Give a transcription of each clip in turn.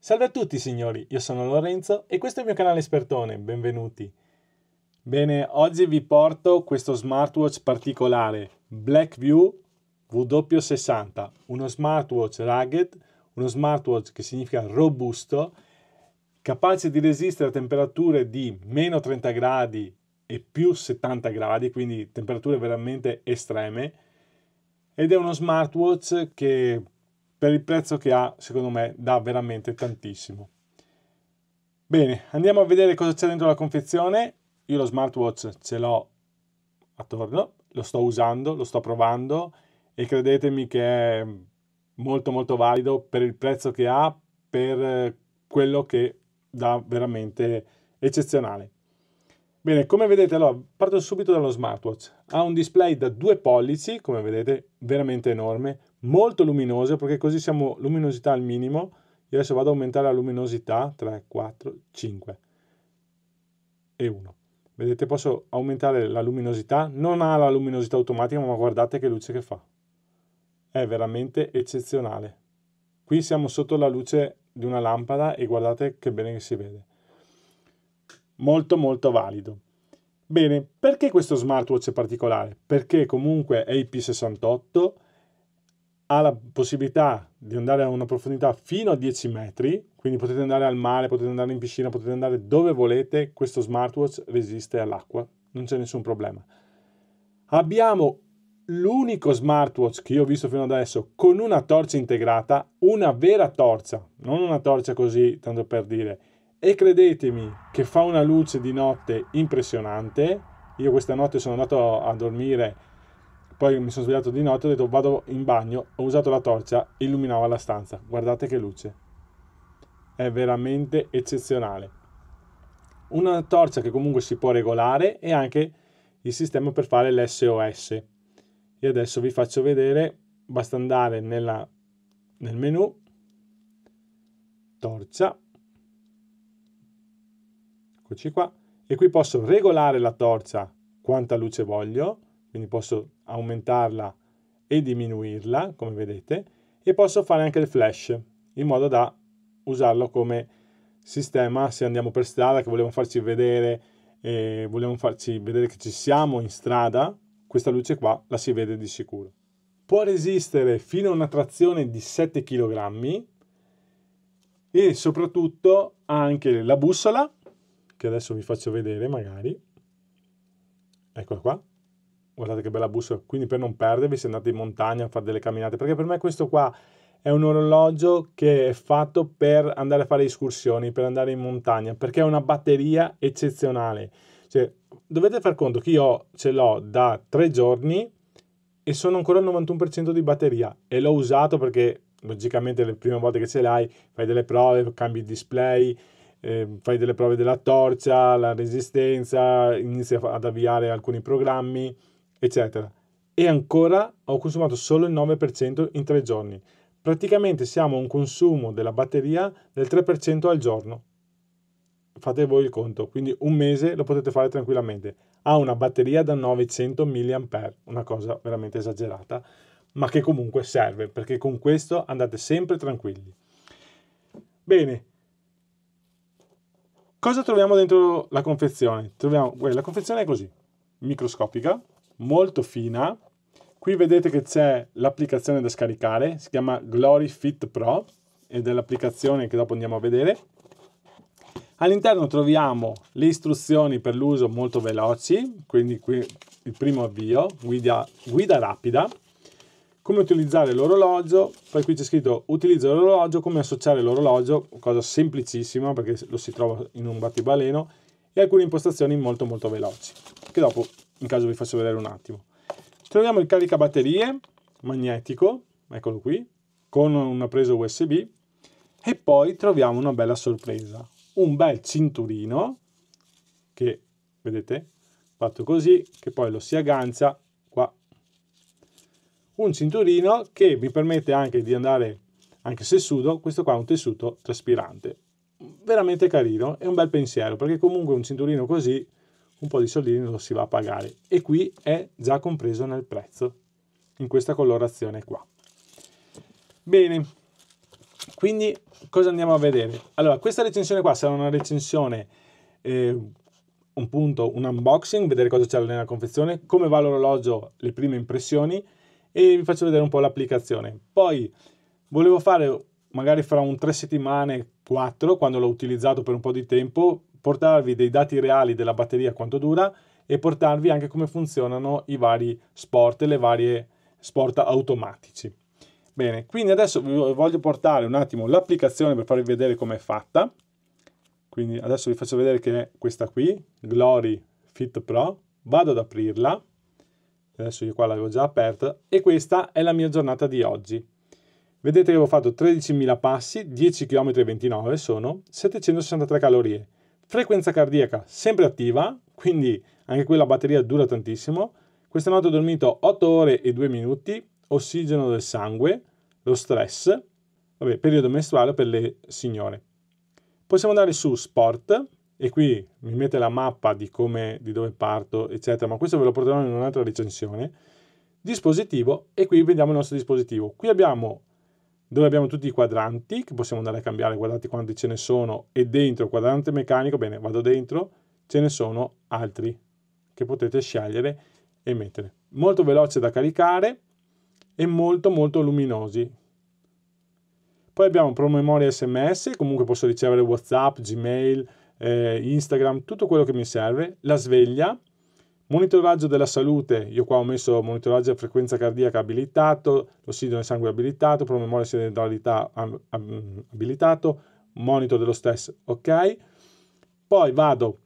Salve a tutti signori, io sono Lorenzo e questo è il mio canale Espertone, benvenuti. Bene, oggi vi porto questo smartwatch particolare, Blackview W60, uno smartwatch rugged, uno smartwatch che significa robusto, capace di resistere a temperature di meno 30 gradi e più 70 gradi, quindi temperature veramente estreme, ed è uno smartwatch che per il prezzo che ha, secondo me, dà veramente tantissimo. Bene, andiamo a vedere cosa c'è dentro la confezione. Io lo smartwatch ce l'ho attorno, lo sto usando, lo sto provando e credetemi che è molto molto valido per il prezzo che ha, per quello che dà veramente eccezionale. Bene, come vedete, allora, parto subito dallo smartwatch. Ha un display da due pollici, come vedete, veramente enorme, molto luminoso, perché così siamo luminosità al minimo. Io adesso vado ad aumentare la luminosità, 3, 4, 5 e 1. Vedete, posso aumentare la luminosità, non ha la luminosità automatica, ma guardate che luce che fa. È veramente eccezionale. Qui siamo sotto la luce di una lampada e guardate che bene che si vede molto molto valido. Bene, perché questo smartwatch è particolare? Perché comunque è IP68, ha la possibilità di andare a una profondità fino a 10 metri, quindi potete andare al mare, potete andare in piscina, potete andare dove volete, questo smartwatch resiste all'acqua, non c'è nessun problema. Abbiamo l'unico smartwatch che io ho visto fino adesso con una torcia integrata, una vera torcia, non una torcia così, tanto per dire, e credetemi che fa una luce di notte impressionante. Io questa notte sono andato a dormire, poi mi sono svegliato di notte, ho detto vado in bagno, ho usato la torcia, illuminava la stanza. Guardate che luce. È veramente eccezionale. Una torcia che comunque si può regolare e anche il sistema per fare l'SOS. E adesso vi faccio vedere, basta andare nella, nel menu, torcia, eccoci qua, e qui posso regolare la torcia quanta luce voglio, quindi posso aumentarla e diminuirla, come vedete, e posso fare anche il flash, in modo da usarlo come sistema se andiamo per strada, che vogliamo farci vedere, eh, vogliamo farci vedere che ci siamo in strada, questa luce qua la si vede di sicuro. Può resistere fino a una trazione di 7 kg e soprattutto anche la bussola che adesso vi faccio vedere magari. Eccola qua. Guardate che bella bussola. Quindi per non perdervi se andate in montagna a fare delle camminate, perché per me questo qua è un orologio che è fatto per andare a fare escursioni, per andare in montagna, perché è una batteria eccezionale. Cioè, dovete far conto che io ce l'ho da tre giorni e sono ancora al 91% di batteria e l'ho usato perché logicamente le prime volte che ce l'hai fai delle prove, cambi il display, eh, fai delle prove della torcia, la resistenza, inizi ad avviare alcuni programmi, eccetera. E ancora ho consumato solo il 9% in tre giorni. Praticamente siamo a un consumo della batteria del 3% al giorno. Fate voi il conto, quindi un mese lo potete fare tranquillamente. Ha una batteria da 900 mAh, una cosa veramente esagerata, ma che comunque serve perché con questo andate sempre tranquilli. Bene, Cosa troviamo dentro la confezione? Troviamo, la confezione è così, microscopica, molto fina. Qui vedete che c'è l'applicazione da scaricare, si chiama Glory Fit Pro ed è l'applicazione che dopo andiamo a vedere. All'interno troviamo le istruzioni per l'uso molto veloci, quindi qui il primo avvio, guida, guida rapida, come utilizzare l'orologio, poi qui c'è scritto utilizzo l'orologio, come associare l'orologio, cosa semplicissima perché lo si trova in un battibaleno, e alcune impostazioni molto molto veloci, che dopo in caso vi faccio vedere un attimo. Troviamo il caricabatterie magnetico, eccolo qui, con una presa USB, e poi troviamo una bella sorpresa, un bel cinturino, che vedete, fatto così, che poi lo si aggancia un cinturino che vi permette anche di andare, anche se sudo, questo qua è un tessuto traspirante. Veramente carino è un bel pensiero, perché comunque un cinturino così, un po' di soldini lo si va a pagare. E qui è già compreso nel prezzo, in questa colorazione qua. Bene, quindi cosa andiamo a vedere? Allora, questa recensione qua sarà una recensione... Eh, un punto, un unboxing, vedere cosa c'è nella confezione, come va l'orologio, le prime impressioni, e vi faccio vedere un po' l'applicazione. Poi volevo fare magari fra un tre settimane, 4, quando l'ho utilizzato per un po' di tempo, portarvi dei dati reali della batteria quanto dura e portarvi anche come funzionano i vari sport e le varie sport automatici. Bene, quindi adesso vi voglio portare un attimo l'applicazione per farvi vedere com'è fatta. Quindi adesso vi faccio vedere che è questa qui, Glory Fit Pro. Vado ad aprirla adesso io qua l'avevo già aperta, e questa è la mia giornata di oggi. Vedete che avevo fatto 13.000 passi, 10 km 29 sono, 763 calorie. Frequenza cardiaca sempre attiva, quindi anche qui la batteria dura tantissimo. Questa notte ho dormito 8 ore e 2 minuti, ossigeno del sangue, lo stress, vabbè, periodo mestruale per le signore. Possiamo andare su sport, e qui mi mette la mappa di, come, di dove parto, eccetera, ma questo ve lo porterò in un'altra recensione, dispositivo, e qui vediamo il nostro dispositivo. Qui abbiamo dove abbiamo tutti i quadranti, che possiamo andare a cambiare, guardate quanti ce ne sono, e dentro, quadrante meccanico, bene, vado dentro, ce ne sono altri che potete scegliere e mettere. Molto veloce da caricare e molto molto luminosi. Poi abbiamo promemoria SMS, comunque posso ricevere WhatsApp, Gmail, eh, Instagram, tutto quello che mi serve, la sveglia, monitoraggio della salute, io qua ho messo monitoraggio della frequenza cardiaca abilitato, l'ossigeno nel sangue abilitato, promemoria sedentalità abilitato, monitor dello stress, ok? Poi vado,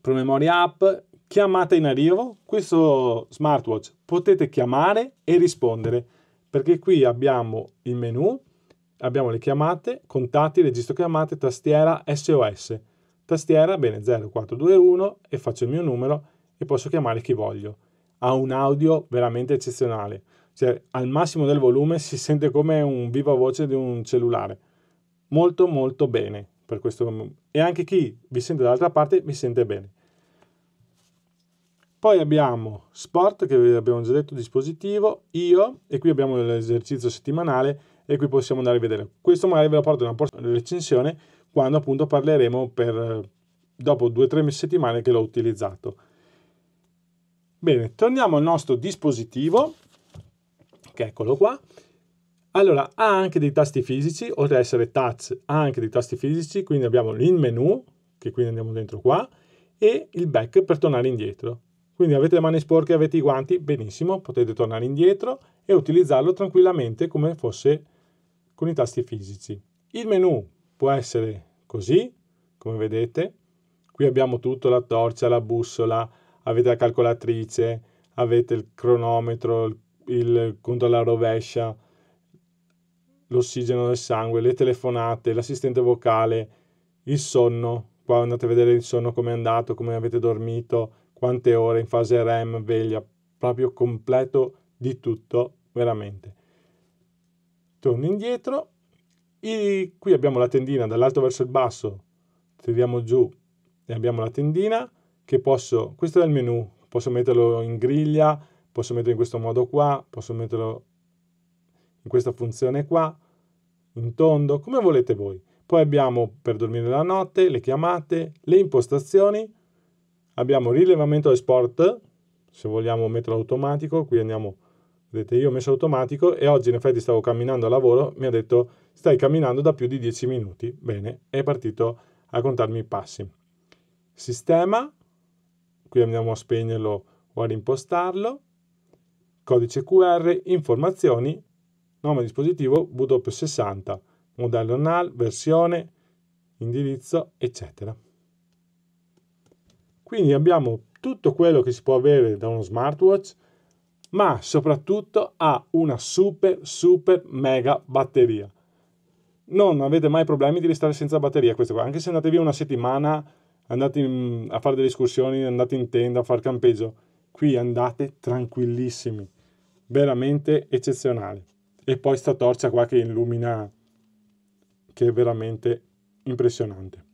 promemoria app, chiamata in arrivo, questo smartwatch potete chiamare e rispondere, perché qui abbiamo il menu, abbiamo le chiamate, contatti, registro chiamate, tastiera, SOS. Tastiera, bene, 0421 e faccio il mio numero e posso chiamare chi voglio. Ha un audio veramente eccezionale, cioè al massimo del volume si sente come un viva voce di un cellulare. Molto molto bene per questo e anche chi vi sente dall'altra parte vi sente bene. Poi abbiamo sport, che abbiamo già detto, dispositivo, io, e qui abbiamo l'esercizio settimanale e qui possiamo andare a vedere. Questo magari ve lo porto in una recensione quando appunto parleremo per dopo due o tre settimane che l'ho utilizzato. Bene, torniamo al nostro dispositivo, che eccolo qua. Allora, ha anche dei tasti fisici, oltre ad essere touch, ha anche dei tasti fisici, quindi abbiamo l'in menu, che quindi andiamo dentro qua, e il back per tornare indietro. Quindi avete le mani sporche, avete i guanti, benissimo, potete tornare indietro e utilizzarlo tranquillamente come fosse con i tasti fisici. Il menu Può essere così, come vedete. Qui abbiamo tutto, la torcia, la bussola, avete la calcolatrice, avete il cronometro, il, il alla rovescia, l'ossigeno del sangue, le telefonate, l'assistente vocale, il sonno. Qua andate a vedere il sonno come è andato, come avete dormito, quante ore in fase REM, veglia, proprio completo di tutto, veramente. Torno indietro e qui abbiamo la tendina dall'alto verso il basso, tiriamo giù e abbiamo la tendina che posso, questo è il menu, posso metterlo in griglia, posso metterlo in questo modo qua, posso metterlo in questa funzione qua, in tondo, come volete voi. Poi abbiamo per dormire la notte, le chiamate, le impostazioni, abbiamo rilevamento e sport, se vogliamo metterlo automatico, qui andiamo Vedete, io ho messo automatico e oggi in effetti stavo camminando a lavoro, mi ha detto stai camminando da più di 10 minuti. Bene, è partito a contarmi i passi. Sistema, qui andiamo a spegnerlo o ad impostarlo. Codice QR, informazioni, nome dispositivo W60, modello NAL, versione, indirizzo, eccetera. Quindi abbiamo tutto quello che si può avere da uno smartwatch ma soprattutto ha una super, super, mega batteria. Non avete mai problemi di restare senza batteria, questo qua. Anche se andate via una settimana, andate in, a fare delle escursioni, andate in tenda a fare campeggio, qui andate tranquillissimi, veramente eccezionali. E poi sta torcia qua che illumina, che è veramente impressionante.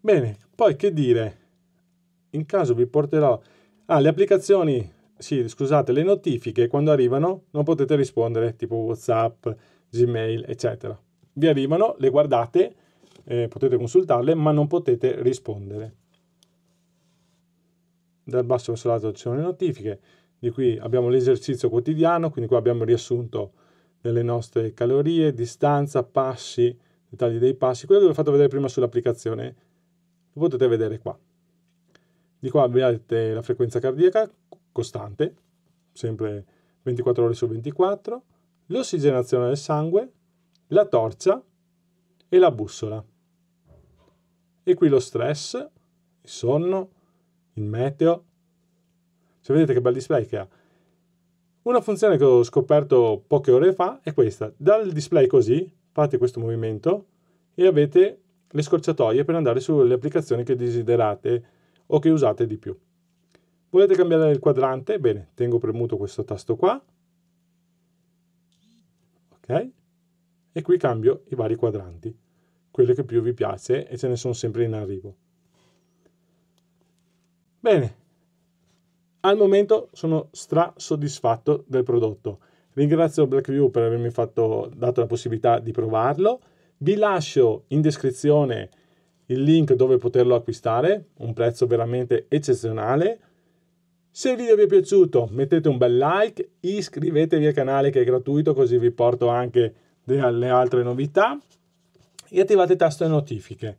Bene, poi che dire? In caso vi porterò Ah, le applicazioni, sì, scusate, le notifiche quando arrivano non potete rispondere, tipo WhatsApp, Gmail, eccetera. Vi arrivano, le guardate, eh, potete consultarle, ma non potete rispondere. Dal basso verso l'alto ci sono le notifiche, di qui abbiamo l'esercizio quotidiano, quindi qua abbiamo il riassunto delle nostre calorie, distanza, passi, dettagli dei passi, quello che vi ho fatto vedere prima sull'applicazione, lo potete vedere qua. Di qua vedete la frequenza cardiaca costante, sempre 24 ore su 24, l'ossigenazione del sangue, la torcia e la bussola. E qui lo stress, il sonno, il meteo. Se vedete che bel display che ha. Una funzione che ho scoperto poche ore fa è questa. Dal display così, fate questo movimento e avete le scorciatoie per andare sulle applicazioni che desiderate o che usate di più. Volete cambiare il quadrante? Bene, tengo premuto questo tasto qua. Ok? E qui cambio i vari quadranti, quello che più vi piace e ce ne sono sempre in arrivo. Bene, al momento sono stra soddisfatto del prodotto. Ringrazio BlackView per avermi fatto, dato la possibilità di provarlo. Vi lascio in descrizione il link dove poterlo acquistare, un prezzo veramente eccezionale. Se il video vi è piaciuto mettete un bel like, iscrivetevi al canale che è gratuito così vi porto anche delle altre novità e attivate il tasto notifiche.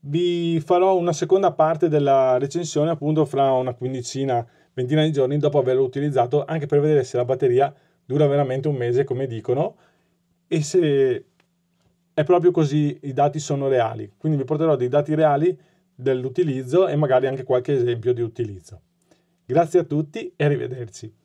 Vi farò una seconda parte della recensione appunto fra una quindicina, ventina di giorni dopo averlo utilizzato anche per vedere se la batteria dura veramente un mese come dicono e se è proprio così, i dati sono reali. Quindi vi porterò dei dati reali dell'utilizzo e magari anche qualche esempio di utilizzo. Grazie a tutti e arrivederci.